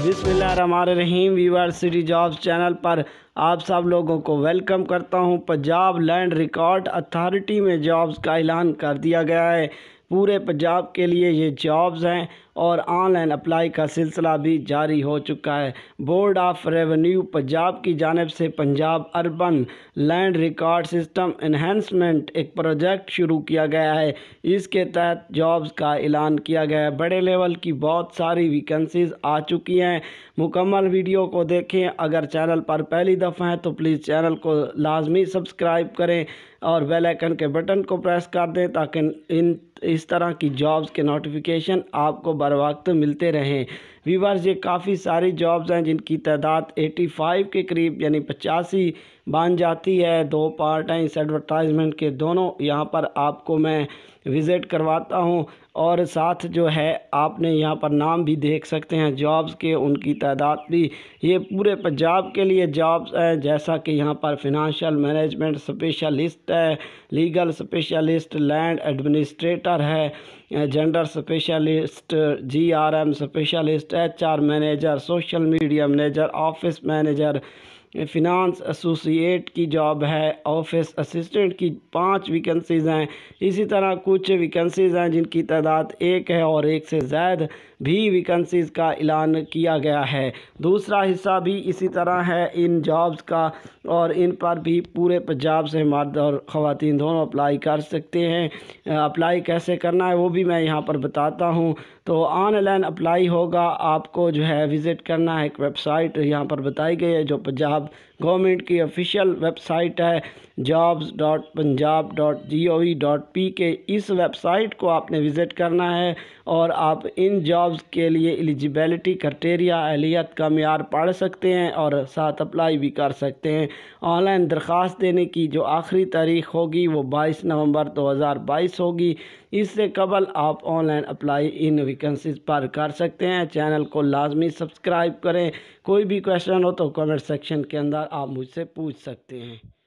रहीम weaver city jobs channel पर आप सब लोगों को वेलकम करता हूं पंजाब लैंड रिकॉर्ड अथॉरिटी में जॉब्स का ऐलान कर दिया गया है पूरे पंजाब के लिए ये जॉब्स हैं और ऑनलाइन अप्लाई का सिलसिला भी जारी हो चुका है बोर्ड ऑफ रेवेन्यू पंजाब की जानब से Punjab urban land record system enhancement एक प्रोजेक्ट शुरू किया गया है इसके तहत जॉब्स का ऐलान किया गया है बड़े लेवल की बहुत सारी वैकेंसीज आ चुकी हैं मुकम्मल वीडियो को देखें अगर चैनल पर पहली दफ़ा है तो प्लीज़ चैनल को लाजमी सब्सक्राइब करें और बेल आइकन के बटन को प्रेस कर दें ताकि इन इस तरह की जॉब्स के नोटिफिकेशन आपको बर वक्त मिलते रहें वीवर्स ये काफ़ी सारी जॉब्स हैं जिनकी तादाद 85 के करीब यानी पचासी बन जाती है दो पार्ट हैं इस एडवर्टाइजमेंट के दोनों यहाँ पर आपको मैं विज़िट करवाता हूँ और साथ जो है आपने यहाँ पर नाम भी देख सकते हैं जॉब्स के उनकी तादाद भी ये पूरे पंजाब के लिए जॉब्स हैं जैसा कि यहाँ पर फिनंशियल मैनेजमेंट स्पेशलिस्ट है लीगल स्पेशलिस्ट लैंड एडमिनिस्ट्रेटर है gender specialist GRM specialist HR manager social media manager office manager finance associate की जॉब है ऑफिस असिस्टेंट की पांच वैकेंसीज़ हैं इसी तरह कुछ वैकेंसीज़ हैं जिनकी तादाद एक है और एक से ज़्यादा भी वैकेंसीज़ का ऐलान किया गया है दूसरा हिस्सा भी इसी तरह है इन जॉब्स का और इन पर भी पूरे पंजाब से मर्द और ख़वान दोनों अप्लाई कर सकते हैं अप्लाई कैसे करना है वो भी मैं यहाँ पर बताता हूँ तो ऑनलाइन अप्लाई होगा आपको जो है विज़िट करना है एक वेबसाइट यहाँ पर बताई गई है जो पंजाब पंजाब गवर्नमेंट की ऑफिशियल वेबसाइट है jobs dot Punjab dot G O V dot P K इस वेबसाइट को आपने विज़िट करना है और आप इन जॉब्स के लिए एलिजिबिलिटी क्राइटेरिया अहलियत का मैार पढ़ सकते हैं और साथ अप्लाई भी कर सकते हैं ऑनलाइन दरख्वास्त देने की जो आखिरी तारीख होगी वो बाईस नवंबर दो हज़ार बाईस होगी इससे कबल आप ऑनलाइन अप्लाई इन वैकेंसीज पर कर सकते हैं चैनल को लाजमी सब्सक्राइब करें कोई भी क्वेश्चन हो तो कमेंट सेक्शन के अंदर आप मुझसे पूछ सकते हैं